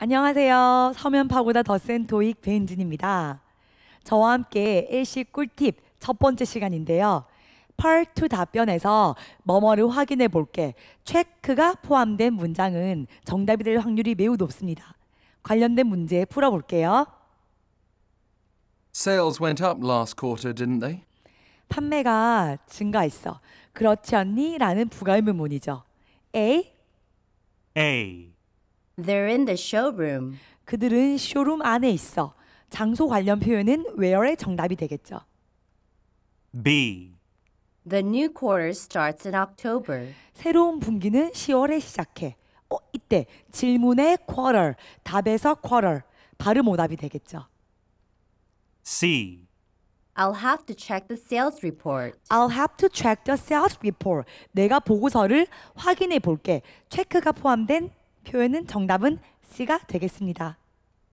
안녕하세요. 서면파고다 더센 도익 배은진입니다. 저와 함께 일식 꿀팁 첫 번째 시간인데요. 펄투 답변에서 뭐뭐를 확인해 볼게 체크가 포함된 문장은 정답이 될 확률이 매우 높습니다. 관련된 문제 풀어볼게요. Sales went up last quarter, didn't they? 판매가 증가했어. 그렇지 않니? 라는 부가의문문이죠. A. A. They're in the showroom. 그들은 쇼룸 안에 있어. 장소 관련 표현은 where의 정답이 되겠죠. B. The new quarter starts in October. 새로운 분기는 10월에 시작해. 어, 이때 질문의 quarter, 답에서 quarter, 발음 오답이 되겠죠. C. I'll have to check the sales report. I'll have to check the sales report. 내가 보고서를 확인해 볼게. 체크가 포함된 표현은 정답은 C가 되겠습니다.